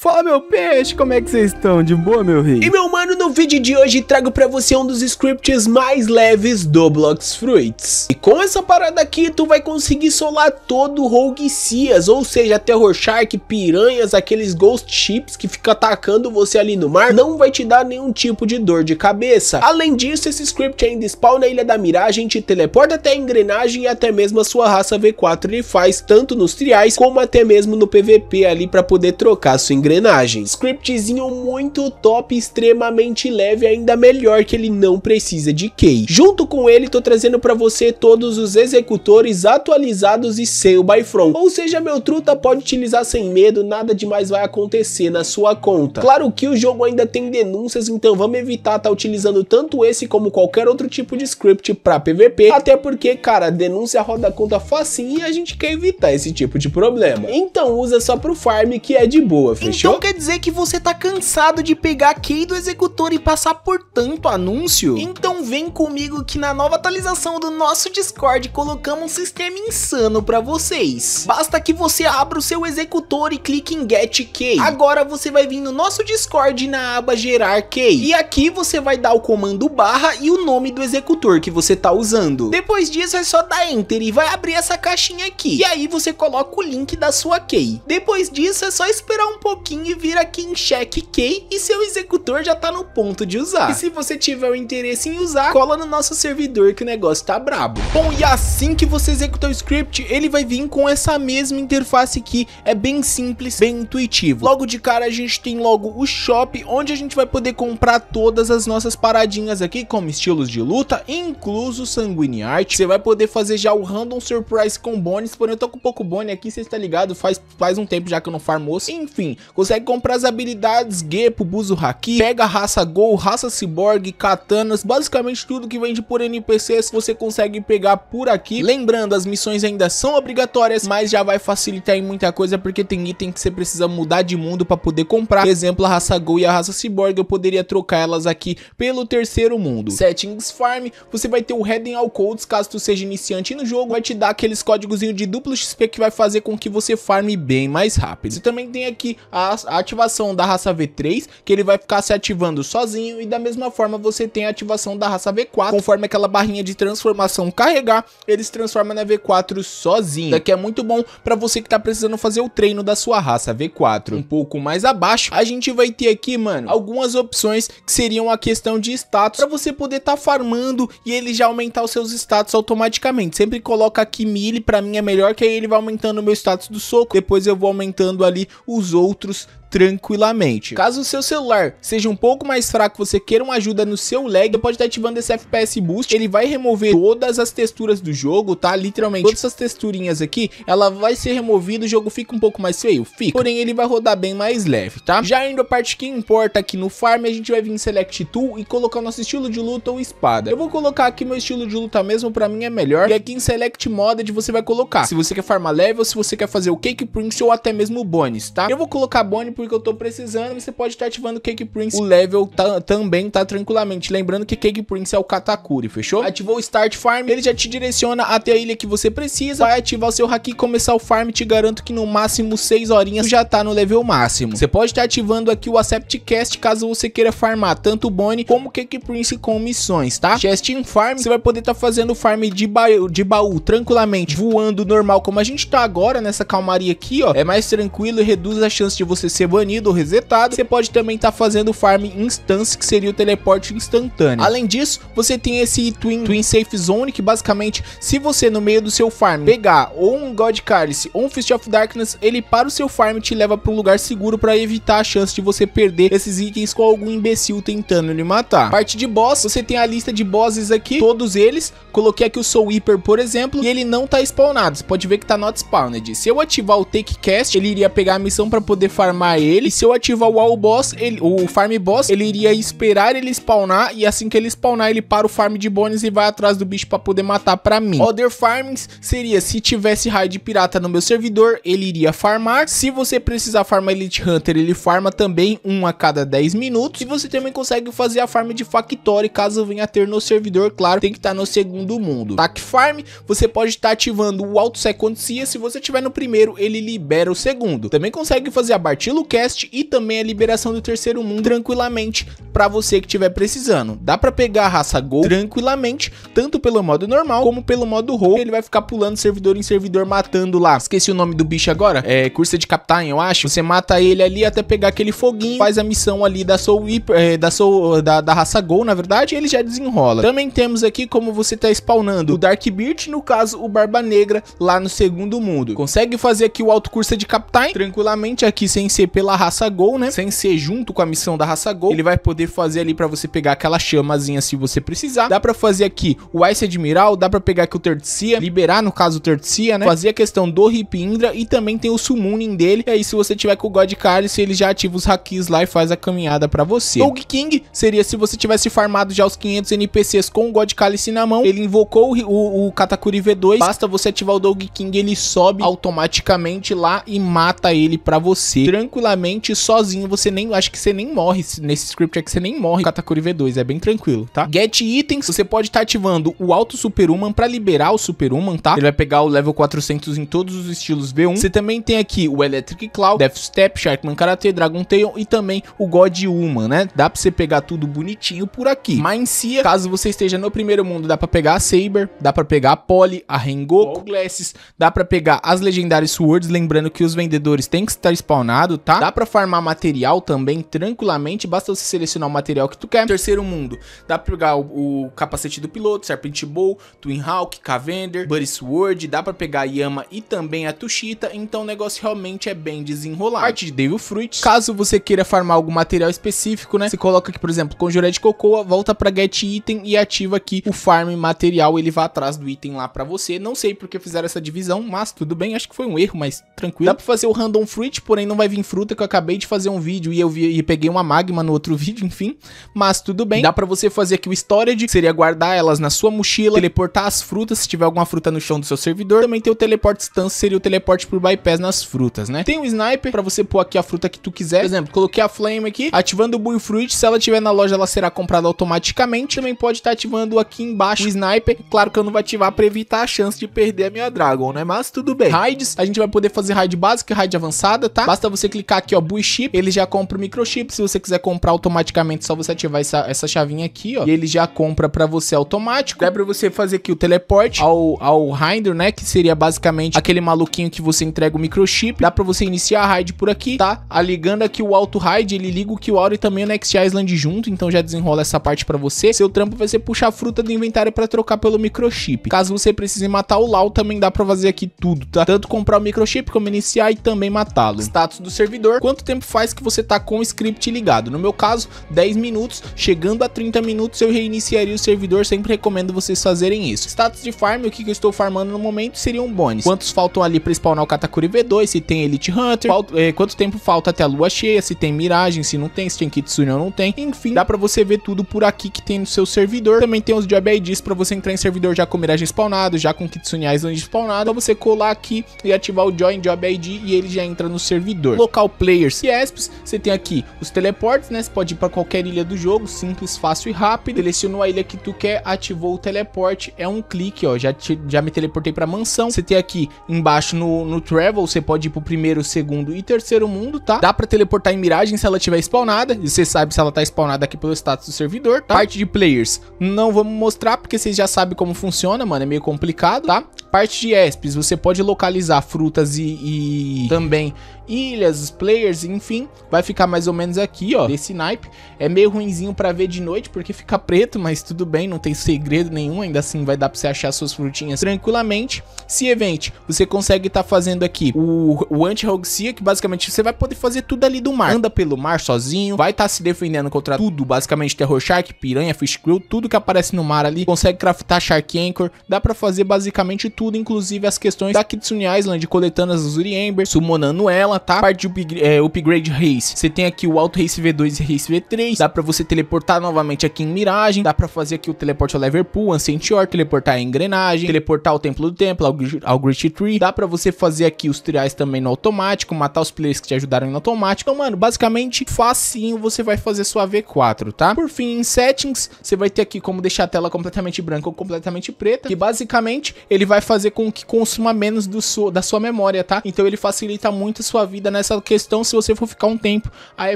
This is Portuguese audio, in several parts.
Fala meu peixe, como é que vocês estão? De boa, meu rei? E meu mano, no vídeo de hoje trago pra você um dos scripts mais leves do Blox Fruits. E com essa parada aqui, tu vai conseguir solar todo o Rogue Seas, ou seja, Terror Shark, piranhas, aqueles Ghost Ships que fica atacando você ali no mar, não vai te dar nenhum tipo de dor de cabeça. Além disso, esse script ainda spawna a Ilha da Miragem, te teleporta até a engrenagem e até mesmo a sua raça V4 ele faz, tanto nos triais como até mesmo no PVP ali pra poder trocar sua engrenagem engrenagem. Scriptzinho muito top, extremamente leve, ainda melhor que ele não precisa de key. Junto com ele, tô trazendo para você todos os executores atualizados e sem o buy Ou seja, meu truta pode utilizar sem medo, nada demais vai acontecer na sua conta. Claro que o jogo ainda tem denúncias, então vamos evitar tá utilizando tanto esse como qualquer outro tipo de script para PVP, até porque, cara, denúncia roda a conta facinho e a gente quer evitar esse tipo de problema. Então usa só pro farm que é de boa, fechou? Fechou? Então quer dizer que você tá cansado de pegar a key do executor e passar por tanto anúncio? Então vem comigo que na nova atualização do nosso Discord colocamos um sistema insano para vocês. Basta que você abra o seu executor e clique em Get Key. Agora você vai vir no nosso Discord na aba Gerar Key. E aqui você vai dar o comando barra e o nome do executor que você tá usando. Depois disso é só dar Enter e vai abrir essa caixinha aqui. E aí você coloca o link da sua key. Depois disso é só esperar um pouquinho pouquinho e vira Check K e seu executor já tá no ponto de usar. E se você tiver o interesse em usar, cola no nosso servidor que o negócio tá brabo. Bom, e assim que você executar o script, ele vai vir com essa mesma interface aqui, é bem simples, bem intuitivo. Logo de cara a gente tem logo o shop, onde a gente vai poder comprar todas as nossas paradinhas aqui, como estilos de luta, incluso Sanguine Art. Você vai poder fazer já o Random Surprise com bônus. porém eu tô com pouco Bone aqui, você está ligado, faz, faz um tempo já que eu não farmo osso. Enfim, Consegue comprar as habilidades Gepo, Buzo Haki, pega raça Gol, raça Cyborg, Katanas, basicamente tudo que vende por NPCs você consegue pegar por aqui. Lembrando, as missões ainda são obrigatórias, mas já vai facilitar em muita coisa porque tem item que você precisa mudar de mundo para poder comprar. Por exemplo, a raça Gol e a raça Cyborg, eu poderia trocar elas aqui pelo terceiro mundo. Settings Farm, você vai ter o Heading All Codes, caso tu seja iniciante no jogo, vai te dar aqueles códigozinho de duplo XP que vai fazer com que você farme bem mais rápido. Você também tem aqui a a ativação da raça V3, que ele vai ficar se ativando sozinho, e da mesma forma você tem a ativação da raça V4, conforme aquela barrinha de transformação carregar, ele se transforma na V4 sozinho. Daqui é muito bom para você que tá precisando fazer o treino da sua raça V4. Um pouco mais abaixo, a gente vai ter aqui, mano, algumas opções que seriam a questão de status, para você poder tá farmando e ele já aumentar os seus status automaticamente. Sempre coloca aqui mili, para mim é melhor, que aí ele vai aumentando o meu status do soco, depois eu vou aumentando ali os outros tranquilamente. Caso o seu celular seja um pouco mais fraco, você queira uma ajuda no seu lag, pode estar ativando esse FPS Boost, ele vai remover todas as texturas do jogo, tá? Literalmente, todas essas texturinhas aqui, ela vai ser removida, o jogo fica um pouco mais feio, fica. Porém, ele vai rodar bem mais leve, tá? Já indo a parte que importa aqui no farm, a gente vai vir em Select Tool e colocar o nosso estilo de luta ou espada. Eu vou colocar aqui meu estilo de luta mesmo, pra mim é melhor. E aqui em Select Modded você vai colocar se você quer farmar level, se você quer fazer o Cake Prince ou até mesmo o Bones, tá? Eu vou colocar Bonnie porque eu tô precisando. Você pode estar tá ativando Cake Prince. O level tá, também tá tranquilamente. Lembrando que Cake Prince é o Katakuri, fechou? Ativou o Start Farm, ele já te direciona até a ilha que você precisa. Vai ativar o seu Haki e começar o farm. Te garanto que no máximo 6 horinhas já tá no level máximo. Você pode estar tá ativando aqui o Accept Cast caso você queira farmar tanto Bonnie como Cake Prince com missões, tá? Chest in Farm, você vai poder estar tá fazendo farm de, ba de baú tranquilamente, voando normal como a gente tá agora nessa calmaria aqui, ó. É mais tranquilo e reduz a chance de você ser banido ou resetado, você pode também estar tá fazendo o farm instance, que seria o teleporte instantâneo. Além disso, você tem esse Twin, Twin Safe Zone, que basicamente, se você no meio do seu farm pegar ou um God Cálice ou um Fist of Darkness, ele para o seu farm e te leva para um lugar seguro para evitar a chance de você perder esses itens com algum imbecil tentando lhe matar. Parte de boss, você tem a lista de bosses aqui, todos eles, coloquei aqui o Soul Reaper, por exemplo, e ele não tá spawnado, você pode ver que tá not spawned. Se eu ativar o Take Cast, ele iria pegar a missão para poder farmar ele. Se eu ativar o wall boss, ele, o farm boss, ele iria esperar ele spawnar e assim que ele spawnar, ele para o farm de bônus e vai atrás do bicho para poder matar para mim. Other farms seria se tivesse raid pirata no meu servidor, ele iria farmar. Se você precisar farmar Elite Hunter, ele farma também um a cada 10 minutos. E você também consegue fazer a farm de Factory, caso venha a ter no servidor, claro, tem que estar tá no segundo mundo. Tac Farm, você pode estar tá ativando o Auto Second se você tiver no primeiro, ele libera o segundo. Também consegue fazer a Bartilo cast e também a liberação do terceiro mundo tranquilamente para você que estiver precisando. Dá para pegar a raça Gol tranquilamente, tanto pelo modo normal como pelo modo roll. Ele vai ficar pulando servidor em servidor, matando lá. Esqueci o nome do bicho agora. É Cursa de Captain, eu acho. Você mata ele ali até pegar aquele foguinho, faz a missão ali da Soul Weeper, é, da, Soul, da, da raça Gol, na verdade, ele já desenrola. Também temos aqui como você tá spawnando o Dark Beard, no caso o Barba Negra, lá no segundo mundo. Consegue fazer aqui o alto curso de Captain tranquilamente aqui sem CP pela raça Gol, né? Sem ser junto com a missão da raça Gol, ele vai poder fazer ali para você pegar aquela chamazinha se você precisar. Dá para fazer aqui o Ice Admiral, dá para pegar aqui o Tertia, liberar no caso o Tertia, né? Fazer a questão do Hip Indra e também tem o Summoning dele. E aí se você tiver com o God Cálice, ele já ativa os Hakis lá e faz a caminhada para você. Dog King seria se você tivesse farmado já os 500 NPCs com o God Cálice na mão, ele invocou o, o, o Katakuri V2, basta você ativar o Dog King, ele sobe automaticamente lá e mata ele para você. Tranquilo tranquilamente sozinho. Você nem. Acho que você nem morre. Nesse script é que você nem morre Katakuri V2. É bem tranquilo, tá? Get itens. Você pode estar tá ativando o Alto Superhuman pra liberar o Superhuman, tá? Ele vai pegar o level 400 em todos os estilos V1. Você também tem aqui o Electric Cloud, Death Step, Sharkman Karate, Dragon Tail e também o God Human, né? Dá pra você pegar tudo bonitinho por aqui. si, caso você esteja no primeiro mundo, dá pra pegar a Saber, dá pra pegar a Poli, a Rengoku, Glasses, dá pra pegar as legendárias Swords. Lembrando que os vendedores têm que estar spawnados, tá? Tá. Dá pra farmar material também tranquilamente, basta você selecionar o material que tu quer. Terceiro mundo, dá pra pegar o, o capacete do piloto, Serpent Bow, Twin Hawk, Cavender, Buddy Sword, dá pra pegar a Yama e também a Tushita, então o negócio realmente é bem desenrolado. Parte de Devil Fruit, caso você queira farmar algum material específico, né? Você coloca aqui, por exemplo, Conjuré de Cocoa, volta pra Get Item e ativa aqui o Farm Material, ele vai atrás do item lá pra você. Não sei porque fizeram essa divisão, mas tudo bem, acho que foi um erro, mas tranquilo. Dá pra fazer o Random Fruit, porém não vai vir fruit fruta que eu acabei de fazer um vídeo e eu vi, e peguei uma magma no outro vídeo, enfim. Mas tudo bem. Dá para você fazer aqui o storage, que seria guardar elas na sua mochila, teleportar as frutas se tiver alguma fruta no chão do seu servidor. Também tem o teleporte stance seria o teleporte por bypass nas frutas, né? Tem o um sniper para você pôr aqui a fruta que tu quiser. Por exemplo, coloquei a flame aqui, ativando o Bullfruit. fruit, se ela tiver na loja ela será comprada automaticamente. Também pode estar tá ativando aqui embaixo o sniper. Claro que eu não vou ativar para evitar a chance de perder a minha dragon, né? Mas tudo bem. Raids, a gente vai poder fazer raid básica e raid avançada, tá? Basta você clicar clicar aqui, ó, Buy Chip, ele já compra o microchip. Se você quiser comprar automaticamente, é só você ativar essa, essa chavinha aqui, ó, e ele já compra pra você automático. Dá pra você fazer aqui o teleporte ao, ao Hinder, né, que seria basicamente aquele maluquinho que você entrega o microchip. Dá pra você iniciar a raid por aqui, tá? A ah, ligando aqui o Auto Raid, ele liga o QR e também o Next Island junto, então já desenrola essa parte pra você. Seu trampo vai ser puxar a fruta do inventário pra trocar pelo microchip. Caso você precise matar o Lau, também dá pra fazer aqui tudo, tá? Tanto comprar o microchip como iniciar e também matá-lo. Status do servidor servidor, quanto tempo faz que você tá com o script ligado. No meu caso, 10 minutos, chegando a 30 minutos eu reiniciaria o servidor, sempre recomendo vocês fazerem isso. Status de farm, o que, que eu estou farmando no momento, seriam bônus. Quantos faltam ali pra spawnar o Katakuri V2, se tem Elite Hunter, falta, é, quanto tempo falta até a lua cheia, se tem miragem, se não tem, se tem Kitsune ou não tem. Enfim, dá pra você ver tudo por aqui que tem no seu servidor. Também tem os job IDs pra você entrar em servidor já com miragem spawnado, já com Kitsune Island spawnado. Então você colar aqui e ativar o Join Job ID e ele já entra no servidor. Local Players e ESPs, você tem aqui os teleportes, né? Você pode ir para qualquer ilha do jogo, simples, fácil e rápido. Selecionou a ilha que tu quer, ativou o teleporte, é um clique, ó. Já, te, já me teleportei para mansão. Você tem aqui embaixo no, no Travel, você pode ir pro primeiro, segundo e terceiro mundo, tá? Dá para teleportar em miragem se ela tiver spawnada, e você sabe se ela tá spawnada aqui pelo status do servidor, tá? Parte de players, não vamos mostrar porque vocês já sabem como funciona, mano, é meio complicado, tá? Parte de ESPs, você pode localizar frutas e, e também ilhas, players, enfim. Vai ficar mais ou menos aqui, ó, desse naipe. É meio ruinzinho pra ver de noite, porque fica preto, mas tudo bem, não tem segredo nenhum. Ainda assim vai dar pra você achar suas frutinhas tranquilamente. Se event, você consegue estar tá fazendo aqui o, o anti-rogsia, que basicamente você vai poder fazer tudo ali do mar. Anda pelo mar sozinho, vai estar tá se defendendo contra tudo, basicamente terror shark, piranha, fish crew, tudo que aparece no mar ali. Consegue craftar shark anchor, dá pra fazer basicamente tudo, inclusive as questões da Kitsune Island, coletando as Azuri Ember, summonando ela, tá? Parte de upgrade, é, upgrade race, você tem aqui o alto Race V2 e Race V3, dá pra você teleportar novamente aqui em Miragem, dá pra fazer aqui o teleporte ao Liverpool, Ancient York, teleportar a Engrenagem, teleportar ao Templo do Templo, ao, Great Tree, dá pra você fazer aqui os triais também no automático, matar os players que te ajudaram no automático, então mano, basicamente facinho você vai fazer sua V4, tá? Por fim, em settings, você vai ter aqui como deixar a tela completamente branca ou completamente preta, que basicamente ele vai fazer com que consuma menos do so, da sua memória, tá? Então ele facilita muito a sua vida nessa questão se você for ficar um tempo a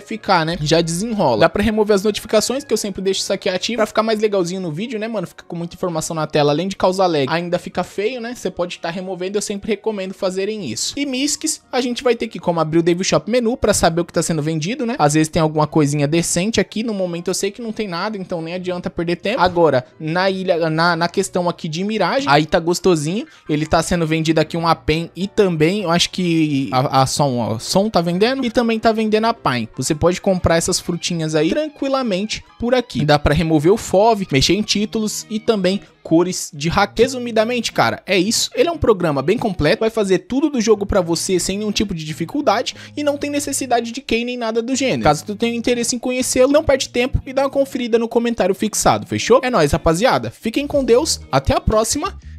FK, né? Já desenrola. Dá pra remover as notificações, que eu sempre deixo isso aqui ativo, pra ficar mais legalzinho no vídeo, né, mano? Fica com muita informação na tela, além de causar lag. Ainda fica feio, né? Você pode estar tá removendo, eu sempre recomendo fazerem isso. E misks, a gente vai ter que, como abrir o Devil Shop Menu, pra saber o que tá sendo vendido, né? Às vezes tem alguma coisinha decente aqui, no momento eu sei que não tem nada, então nem adianta perder tempo. Agora, na ilha, na, na questão aqui de miragem, aí tá gostosinho, ele tá sendo vendido aqui um Apen e também, eu acho que a, a som ó, Som tá vendendo e também tá vendendo a Pine. Você pode comprar essas frutinhas aí tranquilamente por aqui. Dá para remover o Fove, mexer em títulos e também cores de hack. Resumidamente, cara, é isso. Ele é um programa bem completo, vai fazer tudo do jogo para você sem nenhum tipo de dificuldade e não tem necessidade de key nem nada do gênero. Caso tu tenha interesse em conhecê-lo, não perde tempo e dá uma conferida no comentário fixado, fechou? É nóis, rapaziada. Fiquem com Deus, até a próxima